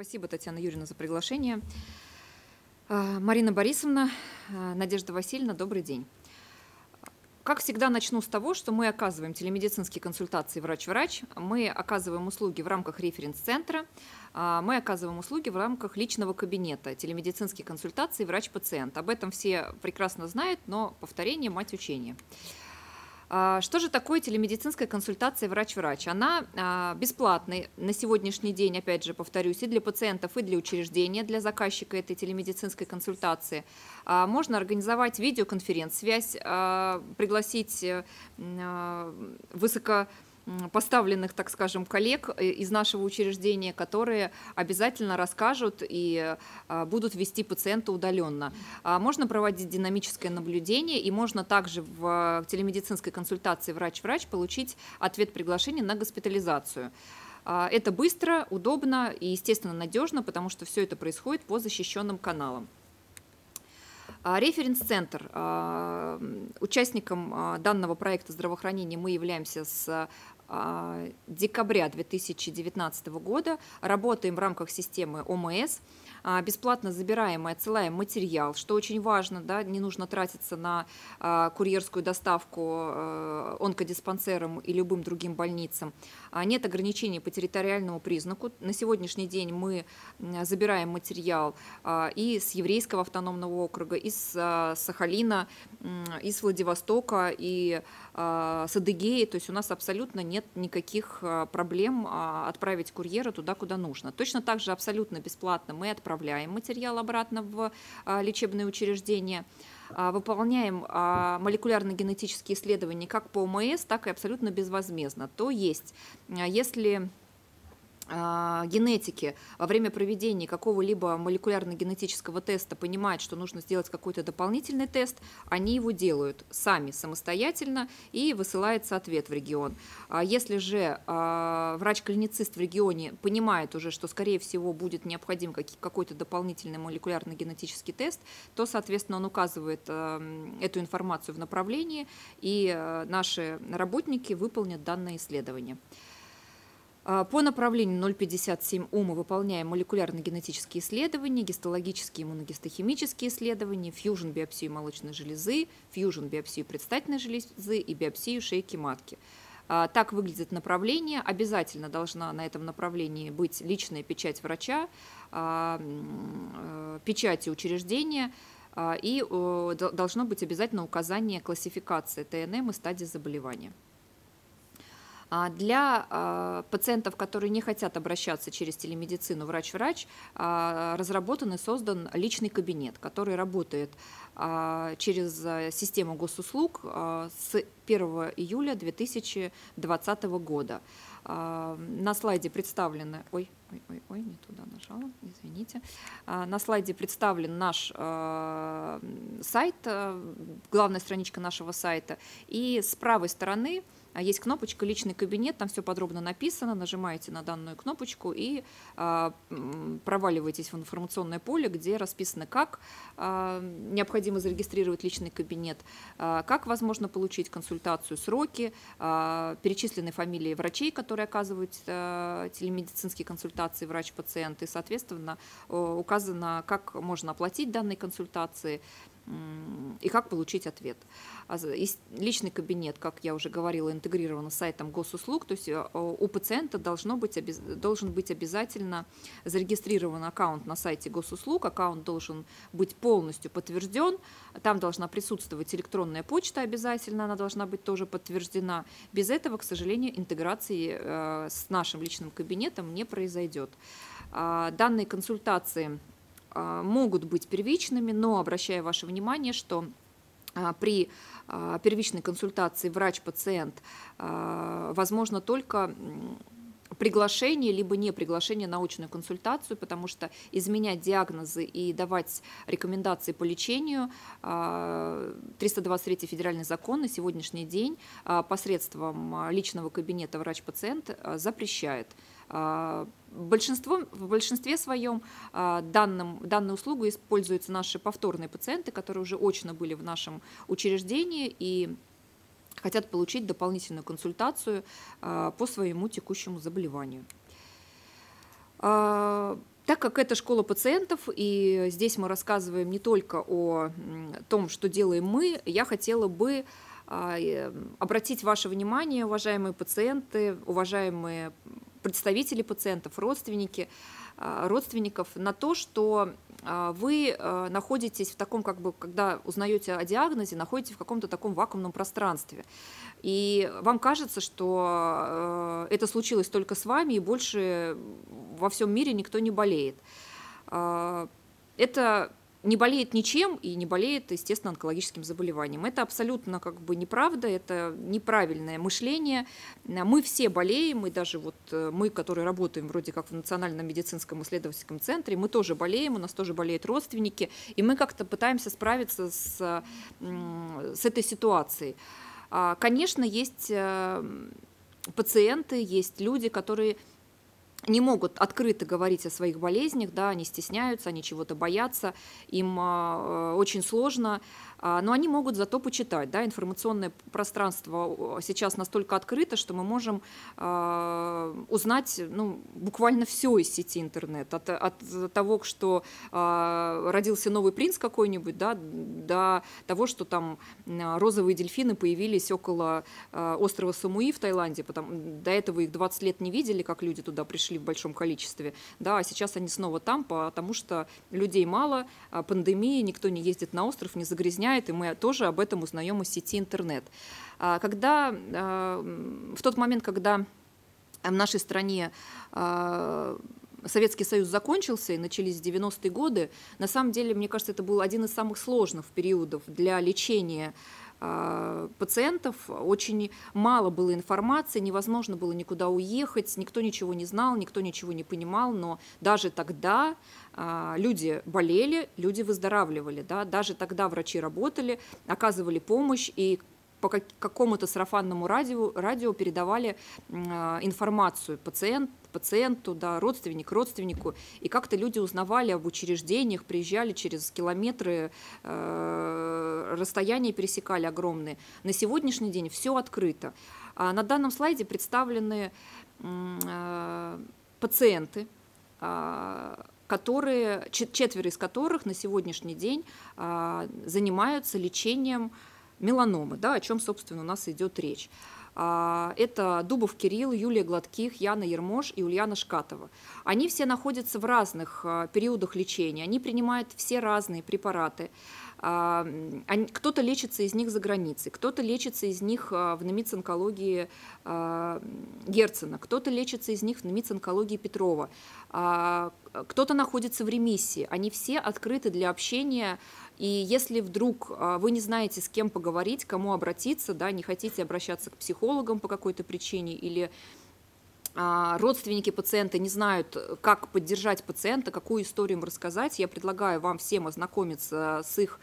Спасибо, Татьяна Юрьевна, за приглашение. А, Марина Борисовна, а, Надежда Васильевна, добрый день. Как всегда, начну с того, что мы оказываем телемедицинские консультации врач-врач, мы оказываем услуги в рамках референс-центра, а, мы оказываем услуги в рамках личного кабинета, телемедицинские консультации врач-пациент. Об этом все прекрасно знают, но повторение – мать учения. А, что же такое телемедицинская консультация врач-врач? Она а, бесплатная на сегодняшний день, опять же повторюсь, и для пациентов, и для учреждения, для заказчика этой телемедицинской консультации. А, можно организовать видеоконференц-связь, пригласить э, высоко поставленных, так скажем, коллег э, из нашего учреждения, которые обязательно расскажут и а, будут вести пациента удаленно. А, можно проводить динамическое наблюдение, и можно также в а, телемедицинской консультации врач-врач получить ответ приглашения на госпитализацию. Это быстро, удобно и, естественно, надежно, потому что все это происходит по защищенным каналам. Референс-центр. Участником данного проекта здравоохранения мы являемся с а, декабря 2019 года. Работаем в рамках системы ОМС. А, бесплатно забираем и отсылаем материал, что очень важно, да, не нужно тратиться на а, курьерскую доставку э, онкодиспансерам и любым другим больницам. Нет ограничений по территориальному признаку. На сегодняшний день мы забираем материал и с Еврейского автономного округа, и с Сахалина, из Владивостока, и а, с Адыгеей, то есть у нас абсолютно нет никаких а, проблем а, отправить курьера туда, куда нужно. Точно так же абсолютно бесплатно мы отправляем материал обратно в лечебные учреждения, выполняем молекулярно-генетические исследования как по ОМС, так и абсолютно безвозмездно. То есть, если а, генетики во время проведения какого-либо молекулярно-генетического теста понимают, что нужно сделать какой-то дополнительный тест, они его делают сами самостоятельно и высылается ответ в регион. А если же а, врач-клиницист в регионе понимает уже, что, скорее всего, будет необходим какой-то дополнительный молекулярно-генетический тест, то, соответственно, он указывает эту информацию в направлении, и наши работники выполнят данное исследование. А, по направлению 057 У мы выполняем молекулярно-генетические исследования, гистологические иммуногистохимические исследования, фьюжн биопсию молочной железы, фьюжн биопсию предстательной железы и биопсию шейки матки. А, так выглядит направление. Обязательно должна на этом направлении быть личная печать врача, а, э, печати учреждения, и должно быть обязательно указание классификации ТНМ и стадии заболевания. А для а, пациентов, которые не хотят обращаться через телемедицину врач-врач, а, разработан и создан личный кабинет, который работает через систему госуслуг с 1 июля 2020 года. На слайде представлены... Ой, Ой-ой-ой, не туда нажала, извините. А, на слайде представлен наш а, сайт, а, главная страничка нашего сайта. И с правой стороны есть кнопочка «Личный кабинет», там все подробно написано, нажимаете на данную кнопочку и проваливаетесь в информационное поле, где расписано, как необходимо зарегистрировать личный кабинет, как возможно получить консультацию, сроки, перечислены фамилии врачей, которые оказывают телемедицинские консультации, консультации врач-пациент, и, соответственно, э, указано, как можно оплатить данные консультации, и как получить ответ. А личный кабинет, как я уже говорила, интегрирован с сайтом госуслуг, то есть э, у пациента должно быть, должен быть обязательно зарегистрирован аккаунт на сайте госуслуг, аккаунт должен быть полностью подтвержден, там должна присутствовать электронная почта обязательно, она должна быть тоже подтверждена. Без этого, к сожалению, интеграции э, с нашим личным кабинетом не произойдет. А, данные консультации а, могут быть первичными, но обращаю ваше внимание, что а, при а, первичной консультации врач-пациент возможно только приглашение либо не приглашение на очную консультацию, потому что изменять диагнозы и давать рекомендации по лечению 323 федеральный закон на сегодняшний день посредством личного кабинета врач-пациент запрещает. А, большинство, в большинстве своем а, данным, данную услугу используются наши повторные пациенты, которые уже очно были в нашем учреждении и хотят получить дополнительную консультацию а, по своему текущему заболеванию. Так как это школа пациентов, и здесь мы рассказываем не только о том, что делаем мы, я хотела бы обратить ваше внимание, уважаемые пациенты, уважаемые представители пациентов, родственники, а, родственников на то, что а, вы а, находитесь в таком, как бы, когда узнаете о диагнозе, находитесь в каком-то таком вакуумном пространстве. И вам кажется, что это случилось только с вами, и больше во всем мире никто не болеет. Это не болеет ничем и не болеет, естественно, онкологическим заболеванием. Это абсолютно как бы неправда, это неправильное мышление. Мы все болеем, и даже вот э, мы, которые работаем вроде как в Национальном медицинском исследовательском центре, мы тоже болеем, у нас тоже болеют родственники, и мы как-то пытаемся справиться с, с этой ситуацией. А, конечно, есть э, пациенты, есть люди, которые не могут открыто говорить о своих болезнях, да, они стесняются, они чего-то боятся, им а, э, очень сложно а, но они могут зато почитать. Да, информационное пространство сейчас настолько открыто, что мы можем а, узнать ну, буквально все из сети интернет. От, от того, что а, родился новый принц какой-нибудь, да, до того, что там розовые дельфины появились около острова Самуи в Таиланде. Потому, до этого их 20 лет не видели, как люди туда пришли в большом количестве. Да, а сейчас они снова там, потому что людей мало, пандемия, никто не ездит на остров, не загрязняет распространяет, и мы тоже об этом узнаем из сети интернет. А, когда, а, в тот момент, когда в нашей стране а, Советский Союз закончился и начались 90-е годы, на самом деле, мне кажется, это был один из самых сложных периодов для лечения а, пациентов, очень мало было информации, невозможно было никуда уехать, никто ничего не знал, никто ничего не понимал, но даже тогда а, люди болели, люди выздоравливали, да, даже тогда врачи работали, оказывали помощь и по какому-то сарафанному радио, радио передавали а, информацию. Пациент пациенту, да, родственник родственнику. И как-то люди узнавали об учреждениях, приезжали через километры, э, расстояния пересекали огромные. На сегодняшний день все открыто. А на данном слайде представлены э, пациенты, э, которые, четверо из которых на сегодняшний день а, занимаются лечением меланомы, да, о чем, собственно, у нас идет речь. А, это Дубов Кирилл, Юлия Гладких, Яна Ермош и Ульяна Шкатова. Они все находятся в разных а, периодах лечения, они принимают все разные препараты. А, кто-то лечится из них за границей, кто-то лечится из них в НМИЦ онкологии Герцена, кто-то лечится из них в НМИЦ онкологии Петрова, кто-то находится в ремиссии. Они все открыты для общения и если вдруг а, вы не знаете, с кем поговорить, кому обратиться, да, не хотите обращаться к психологам по какой-то причине или а, родственники пациента не знают, как поддержать пациента, какую историю им рассказать, я предлагаю вам всем ознакомиться с их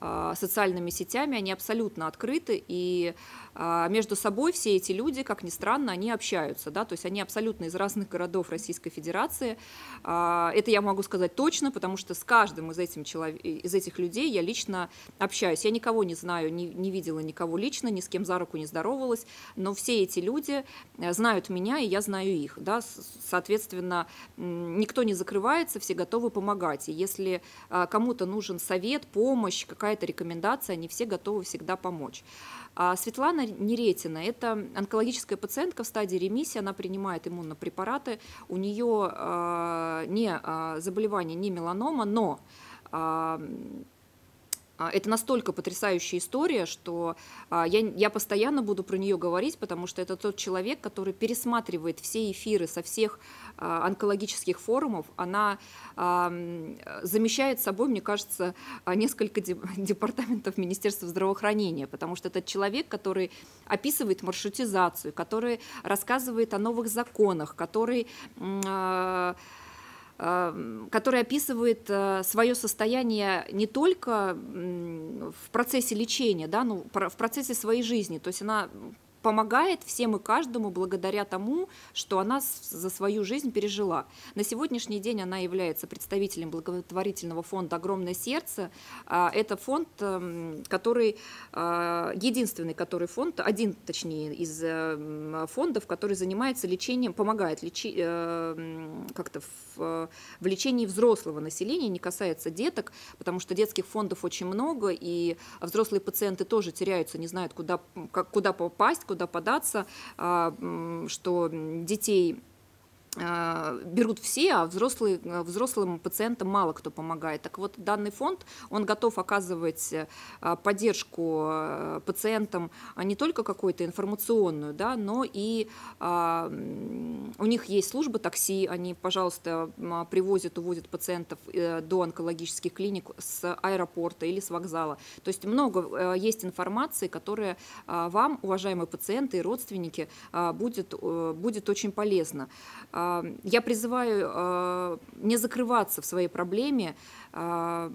а, социальными сетями, они абсолютно открыты, и а, между собой все эти люди, как ни странно, они общаются, да, то есть они абсолютно из разных городов Российской Федерации. А, это я могу сказать точно, потому что с каждым из, этим человек, из этих людей я лично общаюсь. Я никого не знаю, не, не видела никого лично, ни с кем за руку не здоровалась, но все эти люди э, знают меня, и я знаю их, да, соответственно, никто не закрывается, все готовы помогать, и если кому-то нужен совет, помощь, какая какая-то рекомендация, они все готовы всегда помочь. А Светлана Неретина – это онкологическая пациентка в стадии ремиссии, она принимает иммунопрепараты, у нее а, не а, заболевание, не меланома, но а, это настолько потрясающая история, что а, я, я постоянно буду про нее говорить, потому что это тот человек, который пересматривает все эфиры со всех а, онкологических форумов. Она замещает собой, мне кажется, несколько департаментов Министерства здравоохранения, потому что это человек, который описывает маршрутизацию, который рассказывает о новых законах, который Эм, который описывает э, свое состояние не только в процессе лечения, да, но в процессе своей жизни. То есть она помогает всем и каждому благодаря тому, что она за свою жизнь пережила. На сегодняшний день она является представителем благотворительного фонда «Огромное сердце». А, это фонд, эм, который а, единственный, который фонд, один, точнее, из э, фондов, который занимается лечением, помогает лечи, э, как-то в, э, в лечении взрослого населения, не касается деток, потому что детских фондов очень много, и взрослые пациенты тоже теряются, не знают, куда, как, куда попасть, куда податься, а, что детей Э, берут все, а взрослые, э, взрослым пациентам мало кто помогает. Так вот, данный фонд, он готов оказывать э, поддержку пациентам а не только какую-то информационную, да, но и а, у них есть служба такси, они, пожалуйста, привозят, увозят пациентов до онкологических клиник с аэропорта или с вокзала. То есть много есть информации, которая вам, уважаемые пациенты и родственники, будет, будет очень полезна. А, а, я призываю а, не закрываться в своей проблеме. А,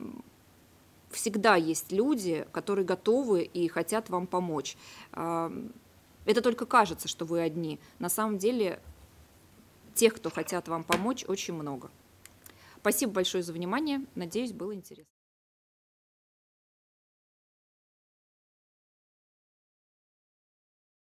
всегда есть люди, которые готовы и хотят вам помочь. Это только кажется, что вы одни. На самом деле тех, кто хотят вам помочь, очень много. Спасибо большое за внимание. Надеюсь, было интересно.